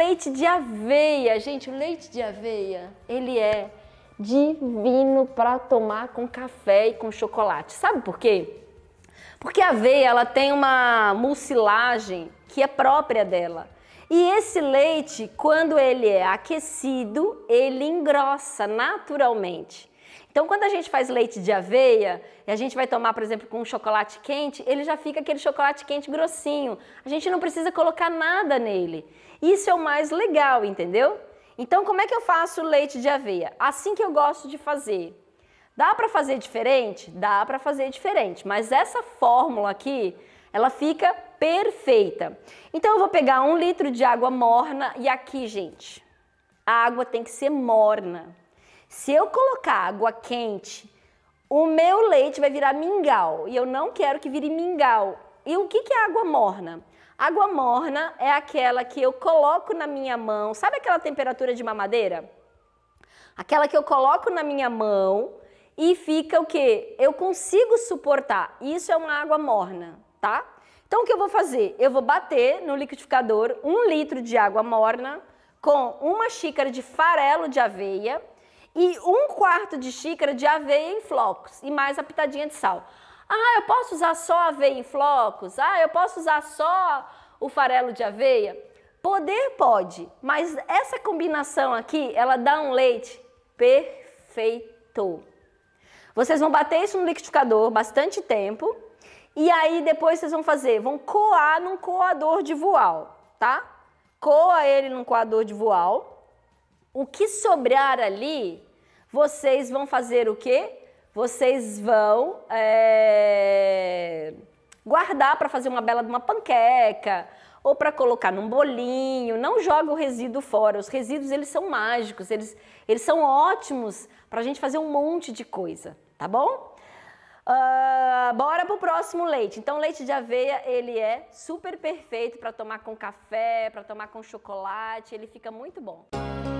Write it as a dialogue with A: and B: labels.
A: Leite de aveia, gente, o leite de aveia, ele é divino para tomar com café e com chocolate. Sabe por quê? Porque a aveia, ela tem uma mucilagem que é própria dela. E esse leite, quando ele é aquecido, ele engrossa naturalmente. Então, quando a gente faz leite de aveia e a gente vai tomar, por exemplo, com um chocolate quente, ele já fica aquele chocolate quente grossinho. A gente não precisa colocar nada nele. Isso é o mais legal, entendeu? Então, como é que eu faço leite de aveia? Assim que eu gosto de fazer. Dá para fazer diferente? Dá para fazer diferente, mas essa fórmula aqui, ela fica perfeita. Então, eu vou pegar um litro de água morna e aqui, gente, a água tem que ser morna. Se eu colocar água quente, o meu leite vai virar mingau e eu não quero que vire mingau. E o que, que é água morna? Água morna é aquela que eu coloco na minha mão, sabe aquela temperatura de mamadeira? Aquela que eu coloco na minha mão e fica o que? Eu consigo suportar. Isso é uma água morna, tá? Então o que eu vou fazer? Eu vou bater no liquidificador um litro de água morna com uma xícara de farelo de aveia e um quarto de xícara de aveia em flocos e mais a pitadinha de sal. Ah, eu posso usar só aveia em flocos? Ah, eu posso usar só o farelo de aveia? Poder pode, mas essa combinação aqui, ela dá um leite perfeito. Vocês vão bater isso no liquidificador bastante tempo e aí depois vocês vão fazer, vão coar num coador de voal, tá? Coa ele num coador de voal o que sobrar ali, vocês vão fazer o quê? Vocês vão é, guardar para fazer uma bela de uma panqueca ou para colocar num bolinho. Não joga o resíduo fora. Os resíduos eles são mágicos, eles, eles são ótimos para a gente fazer um monte de coisa, tá bom? Uh, bora pro próximo leite. Então, leite de aveia ele é super perfeito para tomar com café, para tomar com chocolate. Ele fica muito bom. Música